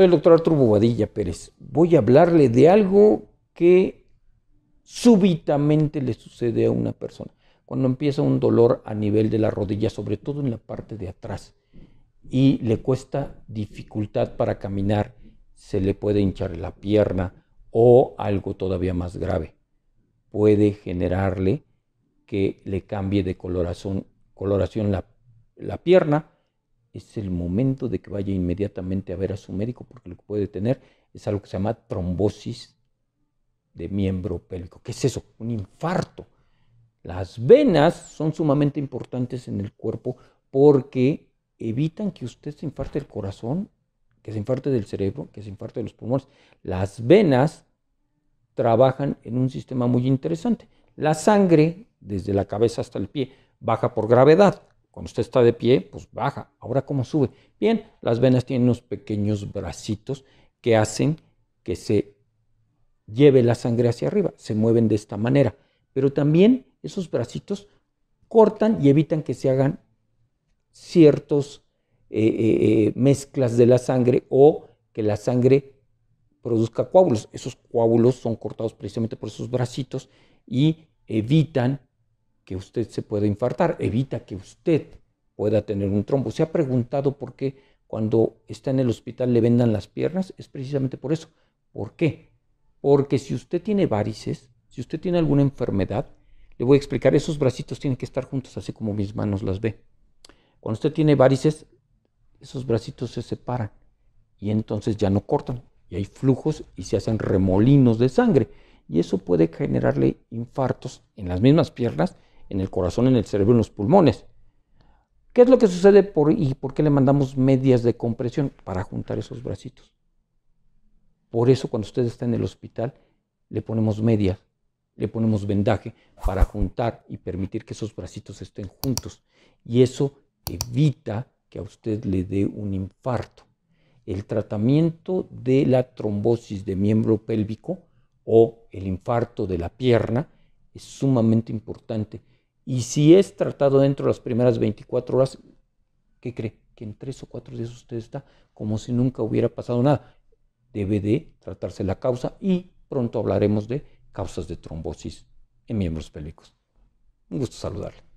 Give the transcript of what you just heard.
Soy el doctor Arturo Bobadilla Pérez. Voy a hablarle de algo que súbitamente le sucede a una persona. Cuando empieza un dolor a nivel de la rodilla, sobre todo en la parte de atrás, y le cuesta dificultad para caminar, se le puede hinchar la pierna o algo todavía más grave. Puede generarle que le cambie de coloración, coloración la pierna es el momento de que vaya inmediatamente a ver a su médico porque lo que puede tener es algo que se llama trombosis de miembro pélvico. ¿Qué es eso? Un infarto. Las venas son sumamente importantes en el cuerpo porque evitan que usted se infarte el corazón, que se infarte del cerebro, que se infarte de los pulmones. Las venas trabajan en un sistema muy interesante. La sangre, desde la cabeza hasta el pie, baja por gravedad. Cuando usted está de pie, pues baja. Ahora, ¿cómo sube? Bien, las venas tienen unos pequeños bracitos que hacen que se lleve la sangre hacia arriba. Se mueven de esta manera. Pero también esos bracitos cortan y evitan que se hagan ciertas eh, eh, eh, mezclas de la sangre o que la sangre produzca coágulos. Esos coágulos son cortados precisamente por esos bracitos y evitan que usted se pueda infartar, evita que usted pueda tener un trombo. Se ha preguntado por qué cuando está en el hospital le vendan las piernas, es precisamente por eso. ¿Por qué? Porque si usted tiene varices, si usted tiene alguna enfermedad, le voy a explicar, esos bracitos tienen que estar juntos, así como mis manos las ve. Cuando usted tiene varices, esos bracitos se separan y entonces ya no cortan y hay flujos y se hacen remolinos de sangre y eso puede generarle infartos en las mismas piernas en el corazón, en el cerebro, en los pulmones. ¿Qué es lo que sucede por, y por qué le mandamos medias de compresión? Para juntar esos bracitos. Por eso cuando usted está en el hospital, le ponemos medias, le ponemos vendaje para juntar y permitir que esos bracitos estén juntos. Y eso evita que a usted le dé un infarto. El tratamiento de la trombosis de miembro pélvico o el infarto de la pierna es sumamente importante y si es tratado dentro de las primeras 24 horas, ¿qué cree? Que en tres o cuatro días usted está como si nunca hubiera pasado nada. Debe de tratarse la causa y pronto hablaremos de causas de trombosis en miembros pélvicos. Un gusto saludarle.